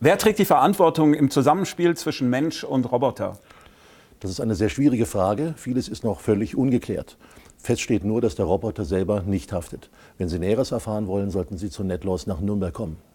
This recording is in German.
Wer trägt die Verantwortung im Zusammenspiel zwischen Mensch und Roboter? Das ist eine sehr schwierige Frage. Vieles ist noch völlig ungeklärt. Fest steht nur, dass der Roboter selber nicht haftet. Wenn Sie Näheres erfahren wollen, sollten Sie zu NetLaws nach Nürnberg kommen.